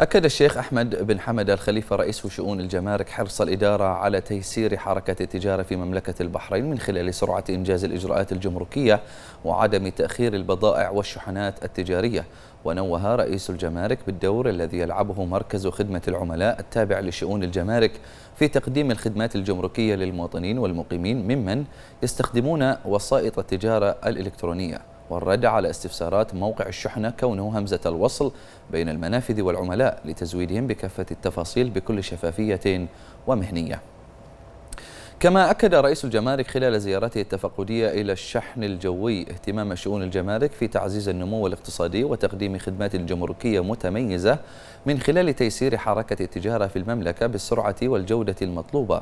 أكد الشيخ أحمد بن حمد الخليفة رئيس شؤون الجمارك حرص الإدارة على تيسير حركة التجارة في مملكة البحرين من خلال سرعة إنجاز الإجراءات الجمركية وعدم تأخير البضائع والشحنات التجارية ونوه رئيس الجمارك بالدور الذي يلعبه مركز خدمة العملاء التابع لشؤون الجمارك في تقديم الخدمات الجمركية للمواطنين والمقيمين ممن يستخدمون وسائط التجارة الإلكترونية والرد على استفسارات موقع الشحنة كونه همزة الوصل بين المنافذ والعملاء لتزويدهم بكافة التفاصيل بكل شفافية ومهنية كما أكد رئيس الجمارك خلال زيارته التفقدية إلى الشحن الجوي اهتمام شؤون الجمارك في تعزيز النمو الاقتصادي وتقديم خدمات جمركية متميزة من خلال تيسير حركة التجارة في المملكة بالسرعة والجودة المطلوبة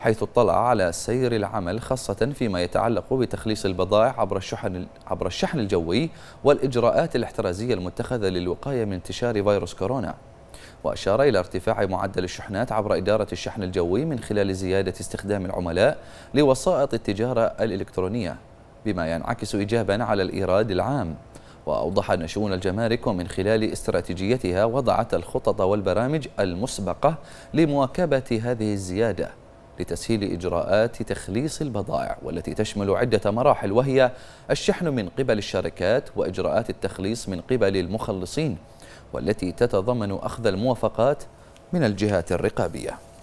حيث اطلع على سير العمل خاصة فيما يتعلق بتخليص البضائع عبر الشحن عبر الشحن الجوي والإجراءات الاحترازية المتخذة للوقاية من انتشار فيروس كورونا. وأشار إلى ارتفاع معدل الشحنات عبر إدارة الشحن الجوي من خلال زيادة استخدام العملاء لوسائط التجارة الإلكترونية بما ينعكس إيجابا على الإيراد العام وأوضح أن شؤون الجمارك ومن خلال استراتيجيتها وضعت الخطط والبرامج المسبقة لمواكبة هذه الزيادة لتسهيل إجراءات تخليص البضائع والتي تشمل عدة مراحل وهي الشحن من قبل الشركات وإجراءات التخليص من قبل المخلصين والتي تتضمن أخذ الموافقات من الجهات الرقابية